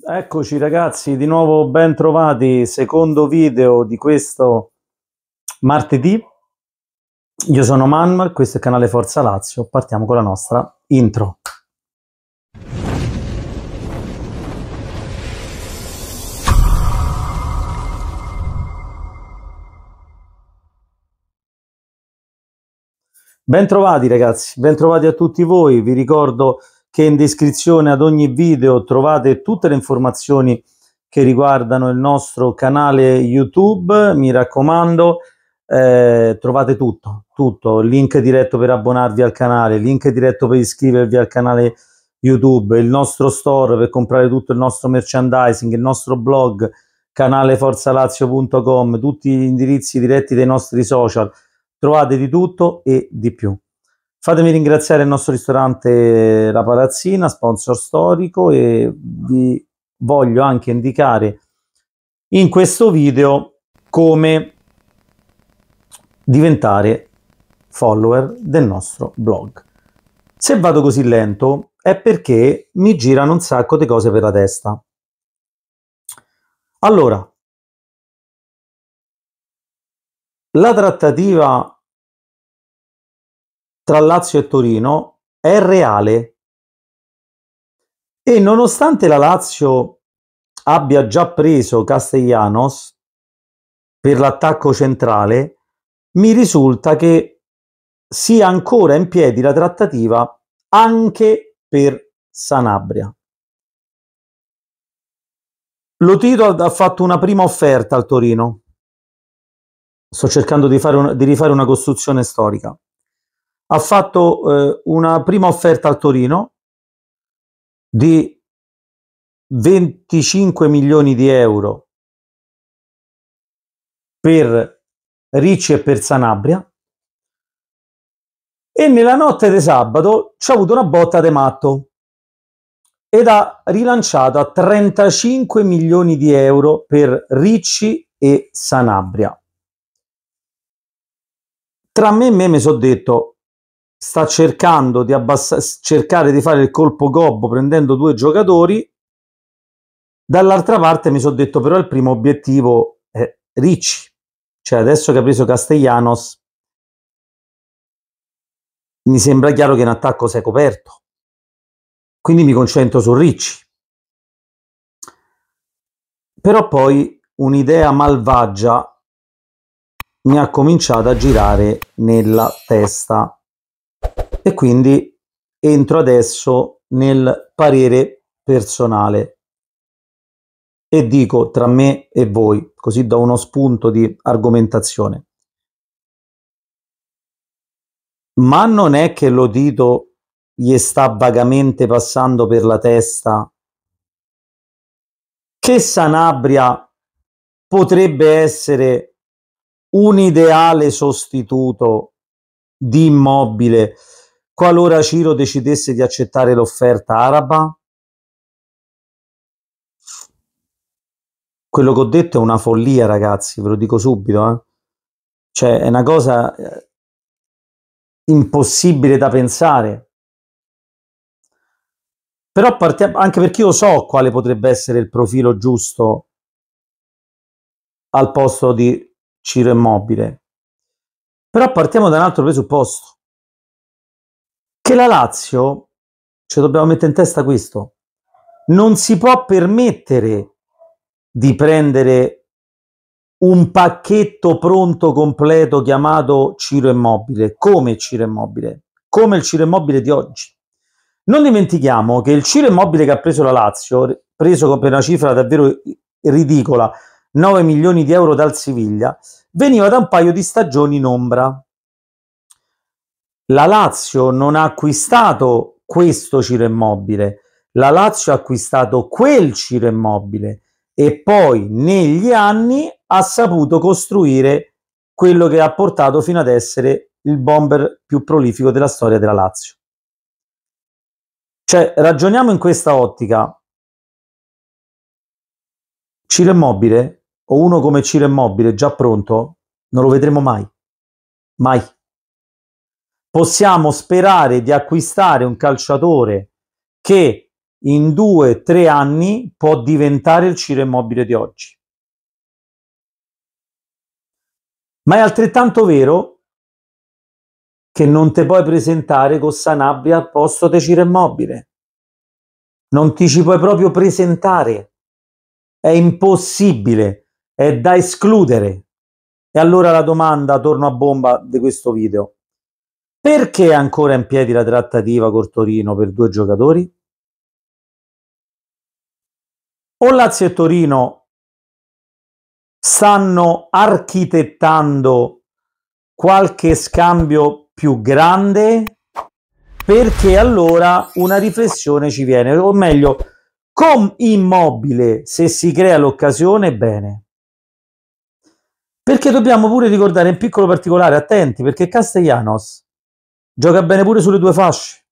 Eccoci ragazzi, di nuovo ben trovati, secondo video di questo martedì. Io sono Manmar, questo è il canale Forza Lazio, partiamo con la nostra intro. Bentrovati ragazzi, ben trovati a tutti voi, vi ricordo che in descrizione ad ogni video trovate tutte le informazioni che riguardano il nostro canale YouTube. Mi raccomando, eh, trovate tutto, tutto, link diretto per abbonarvi al canale, link diretto per iscrivervi al canale YouTube, il nostro store per comprare tutto il nostro merchandising, il nostro blog, canale forzalazio.com, tutti gli indirizzi diretti dei nostri social. Trovate di tutto e di più. Fatemi ringraziare il nostro ristorante eh, La Palazzina, sponsor storico, e vi voglio anche indicare in questo video come diventare follower del nostro blog. Se vado così lento è perché mi girano un sacco di cose per la testa. Allora, la trattativa tra Lazio e Torino è reale e nonostante la Lazio abbia già preso Castellanos per l'attacco centrale, mi risulta che sia ancora in piedi la trattativa anche per Sanabria. Lo Tito ha fatto una prima offerta al Torino. Sto cercando di, un, di rifare una costruzione storica ha fatto eh, una prima offerta al Torino di 25 milioni di euro per Ricci e per Sanabria e nella notte di sabato ci ha avuto una botta di matto ed ha rilanciato a 35 milioni di euro per Ricci e Sanabria. Tra me e me mi sono detto, sta cercando di abbassare, cercare di fare il colpo gobbo prendendo due giocatori. Dall'altra parte mi sono detto però il primo obiettivo è Ricci, cioè adesso che ha preso Castellanos mi sembra chiaro che in attacco sei coperto, quindi mi concentro su Ricci. Però poi un'idea malvagia mi ha cominciato a girare nella testa e quindi entro adesso nel parere personale e dico tra me e voi, così do uno spunto di argomentazione. Ma non è che lo dito gli sta vagamente passando per la testa che Sanabria potrebbe essere un ideale sostituto di immobile qualora Ciro decidesse di accettare l'offerta araba? Quello che ho detto è una follia, ragazzi, ve lo dico subito. Eh? Cioè, è una cosa eh, impossibile da pensare. Però partiamo, anche perché io so quale potrebbe essere il profilo giusto al posto di Ciro Immobile. Però partiamo da un altro presupposto che la Lazio, ci dobbiamo mettere in testa questo, non si può permettere di prendere un pacchetto pronto completo chiamato Ciro Immobile, come Ciro Immobile, come il Ciro Immobile di oggi. Non dimentichiamo che il Ciro Immobile che ha preso la Lazio, preso per una cifra davvero ridicola, 9 milioni di euro dal Siviglia, veniva da un paio di stagioni in ombra. La Lazio non ha acquistato questo Ciro Immobile, la Lazio ha acquistato quel Ciro Immobile e poi negli anni ha saputo costruire quello che ha portato fino ad essere il bomber più prolifico della storia della Lazio. Cioè, ragioniamo in questa ottica. Ciro Immobile o uno come Ciro Immobile già pronto non lo vedremo mai. Mai possiamo sperare di acquistare un calciatore che in due o tre anni può diventare il Ciro Immobile di oggi. Ma è altrettanto vero che non ti puoi presentare con Sanabria al posto di Ciro Immobile. Non ti ci puoi proprio presentare. È impossibile, è da escludere. E allora la domanda, torno a bomba di questo video, perché è ancora in piedi la trattativa col Torino per due giocatori? O Lazio e Torino stanno architettando qualche scambio più grande? Perché allora una riflessione ci viene, o meglio, con immobile, se si crea l'occasione, bene. Perché dobbiamo pure ricordare un piccolo particolare, attenti, perché Castellanos Gioca bene pure sulle due fasce.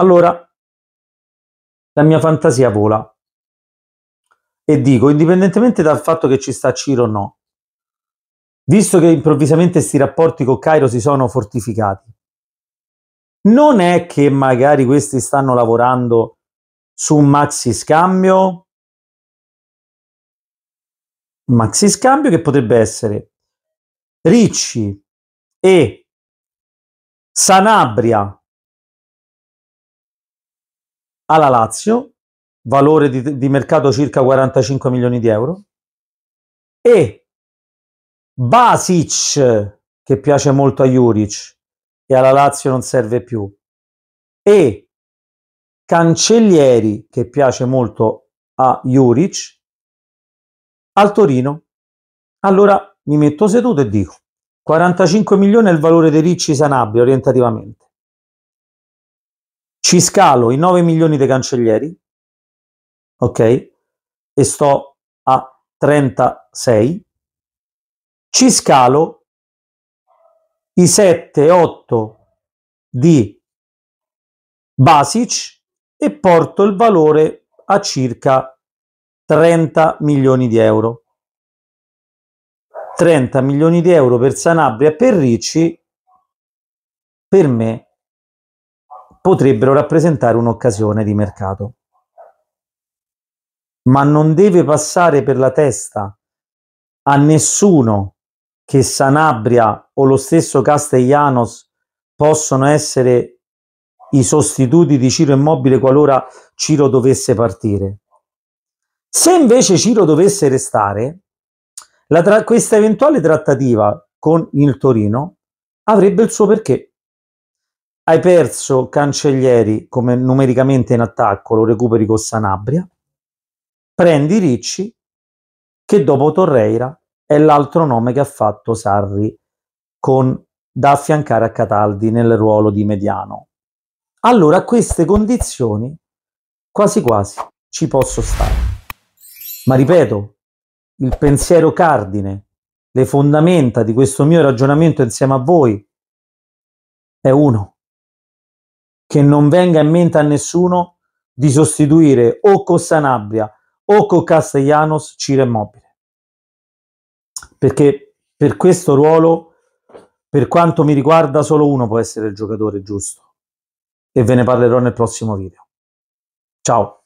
Allora, la mia fantasia vola. E dico, indipendentemente dal fatto che ci sta Ciro o no, visto che improvvisamente questi rapporti con Cairo si sono fortificati, non è che magari questi stanno lavorando su un maxi scambio? Un maxi scambio che potrebbe essere Ricci e Sanabria alla Lazio, valore di, di mercato circa 45 milioni di euro, e Basic, che piace molto a Juric e alla Lazio non serve più, e Cancellieri, che piace molto a Juric, al Torino. Allora mi metto seduto e dico, 45 milioni è il valore dei ricci Sanabria orientativamente. Ci scalo i 9 milioni dei cancellieri, ok? E sto a 36. Ci scalo i 7, 8 di Basic e porto il valore a circa 30 milioni di euro. 30 milioni di euro per Sanabria e per Ricci, per me potrebbero rappresentare un'occasione di mercato. Ma non deve passare per la testa a nessuno che Sanabria o lo stesso Castellanos possono essere i sostituti di Ciro Immobile qualora Ciro dovesse partire. Se invece Ciro dovesse restare, tra- questa eventuale trattativa con il Torino avrebbe il suo perché. Hai perso Cancellieri come numericamente in attacco, lo recuperi con Sanabria, prendi Ricci, che dopo Torreira è l'altro nome che ha fatto Sarri con, da affiancare a Cataldi nel ruolo di mediano. Allora a queste condizioni quasi quasi ci posso stare. Ma ripeto, il pensiero cardine, le fondamenta di questo mio ragionamento insieme a voi è uno, che non venga in mente a nessuno di sostituire o con Sanabria o con Castellanos Ciro Immobile. Perché per questo ruolo, per quanto mi riguarda, solo uno può essere il giocatore giusto. E ve ne parlerò nel prossimo video. Ciao!